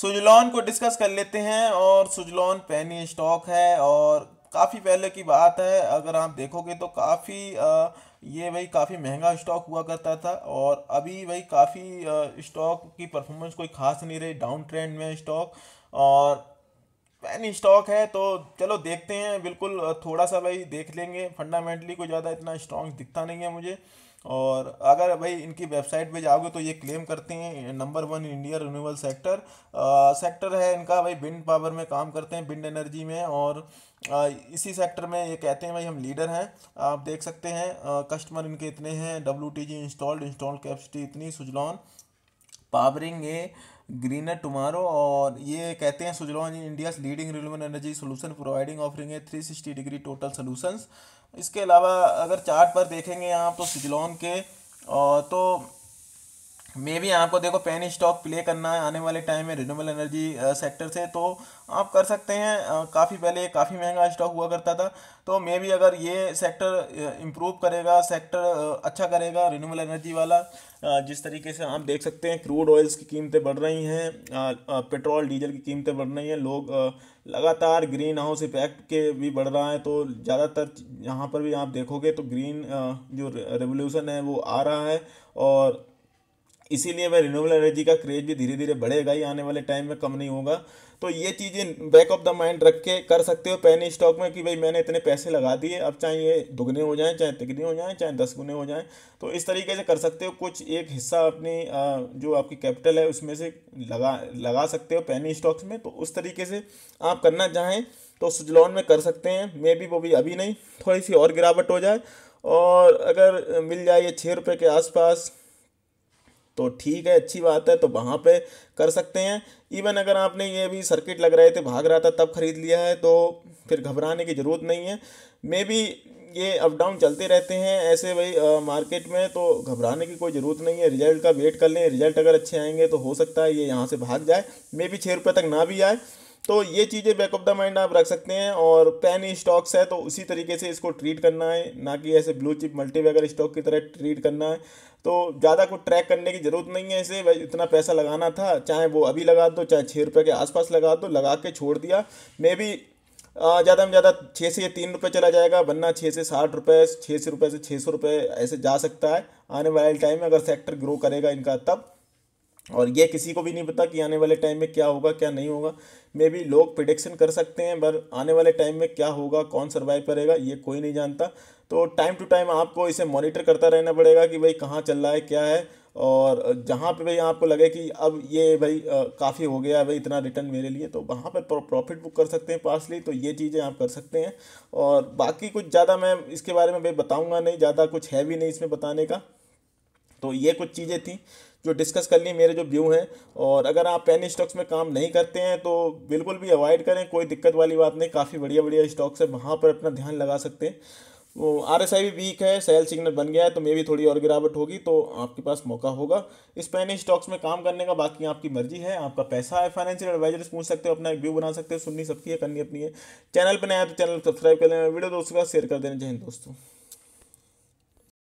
सुजलॉन को डिस्कस कर लेते हैं और सुजलॉन पैनी स्टॉक है और काफ़ी पहले की बात है अगर आप देखोगे तो काफ़ी ये भाई काफ़ी महंगा स्टॉक हुआ करता था और अभी भाई काफ़ी स्टॉक की परफॉर्मेंस कोई खास नहीं रही डाउन ट्रेंड में स्टॉक और पेन स्टॉक है तो चलो देखते हैं बिल्कुल थोड़ा सा भाई देख लेंगे फंडामेंटली कोई ज़्यादा इतना स्ट्रॉन्ग दिखता नहीं है मुझे और अगर भाई इनकी वेबसाइट पे जाओगे तो ये क्लेम करते हैं number one India renewable sector uh, sector है इनका भाई विंड पावर में काम करते हैं विंड एनर्जी में और आ, इसी सेक्टर में ये कहते हैं भाई हम लीडर हैं आप देख सकते हैं आ, कस्टमर इनके इतने हैं डब्ल्यू इंस्टॉल्ड इंस्टॉल कैपेसिटी इतनी Suzlon powering a greener tomorrow और ये कहते हैं Suzlon in India leading renewable energy solution providing offering है three sixty degree total solutions इसके अलावा अगर चार्ट पर देखेंगे आप तो सुजलॉन के और तो मे भी आपको देखो पेन स्टॉक प्ले करना है आने वाले टाइम में रिन्यूएबल एनर्जी सेक्टर से तो आप कर सकते हैं काफ़ी पहले काफ़ी महंगा स्टॉक हुआ करता था तो मे भी अगर ये सेक्टर इम्प्रूव करेगा सेक्टर अच्छा करेगा रिन्यूएबल एनर्जी वाला जिस तरीके से आप देख सकते हैं क्रूड ऑयल्स की कीमतें बढ़ रही हैं पेट्रोल डीजल की कीमतें बढ़ रही हैं लोग लगातार ग्रीन हाउस इफेक्ट के भी बढ़ रहा है तो ज़्यादातर यहाँ पर भी आप देखोगे तो ग्रीन जो रेवोल्यूशन है वो आ रहा है और इसीलिए वह रिन्यूबल एनर्जी का क्रेज भी धीरे धीरे बढ़ेगा ही आने वाले टाइम में कम नहीं होगा तो ये चीज़ें बैक ऑफ द माइंड रख के कर सकते हो पैनी स्टॉक में कि भाई मैंने इतने पैसे लगा दिए अब चाहे ये दुगने हो जाएं चाहे तिगने हो जाएं चाहे दस गुने हो जाएं तो इस तरीके से कर सकते हो कुछ एक हिस्सा अपनी जो आपकी कैपिटल है उसमें से लगा लगा सकते हो पैनी स्टॉक्स में तो उस तरीके से आप करना चाहें तो सुजलॉन में कर सकते हैं मे बी वो भी अभी नहीं थोड़ी सी और गिरावट हो जाए और अगर मिल जाए ये छः रुपये के आसपास तो ठीक है अच्छी बात है तो वहाँ पे कर सकते हैं इवन अगर आपने ये भी सर्किट लग रहे थे भाग रहा था तब खरीद लिया है तो फिर घबराने की ज़रूरत नहीं है मे बी ये अप डाउन चलते रहते हैं ऐसे भाई आ, मार्केट में तो घबराने की कोई ज़रूरत नहीं है रिजल्ट का वेट कर लें रिजल्ट अगर अच्छे आएंगे तो हो सकता है ये यहाँ से भाग जाए मे बी छः रुपये तक ना भी आए तो ये चीज़ें बैक ऑफ द माइंड आप रख सकते हैं और पेन स्टॉक्स है तो उसी तरीके से इसको ट्रीट करना है ना कि ऐसे ब्लू चिप मल्टी वगैरह स्टॉक की तरह ट्रीट करना है तो ज़्यादा कुछ ट्रैक करने की ज़रूरत नहीं है इसे भाई इतना पैसा लगाना था चाहे वो अभी लगा दो चाहे छः रुपये के आसपास लगा दो लगा के छोड़ दिया मे भी ज़्यादा में ज़्यादा छः से तीन रुपये चला जाएगा वरना छः से साठ रुपये छः से रुपये से छः सौ रुपये ऐसे जा सकता है आने वाले टाइम में अगर सेक्टर ग्रो करेगा इनका तब और ये किसी को भी नहीं पता कि आने वाले टाइम में क्या होगा क्या नहीं होगा मे भी लोग प्रिडिक्शन कर सकते हैं पर आने वाले टाइम में क्या होगा कौन सर्वाइव करेगा ये कोई नहीं जानता तो टाइम टू टाइम आपको इसे मॉनिटर करता रहना पड़ेगा कि भाई कहाँ चल रहा है क्या है और जहाँ पे भाई आपको लगे कि अब ये भाई काफ़ी हो गया भाई इतना रिटर्न मेरे लिए तो वहाँ पर प्रॉफिट बुक कर सकते हैं पार्सली तो ये चीज़ें आप कर सकते हैं और बाकी कुछ ज़्यादा मैं इसके बारे में भाई बताऊँगा नहीं ज़्यादा कुछ है भी नहीं इसमें बताने का तो ये कुछ चीज़ें थी जो डिस्कस कर ली मेरे जो व्यू हैं और अगर आप पेन स्टॉक्स में काम नहीं करते हैं तो बिल्कुल भी अवॉइड करें कोई दिक्कत वाली बात नहीं काफ़ी बढ़िया बढ़िया स्टॉक्स है वहाँ पर अपना ध्यान लगा सकते हैं वो आर एस आई भी वीक है सेल सिग्नल बन गया है तो मे भी थोड़ी और गिरावट होगी तो आपके पास मौका होगा इस पैनी स्टॉक्स में काम करने का बाकी आपकी मर्जी है आपका पैसा है फाइनेंशियल एडवाइजर पूछ सकते हो अपना एक व्यू बना सकते हो सुननी सबकी है करनी अपनी है चैनल पर नया तो चैनल सब्सक्राइब कर लेना वीडियो दोस्तों का शेयर कर देना चाहिए दोस्तों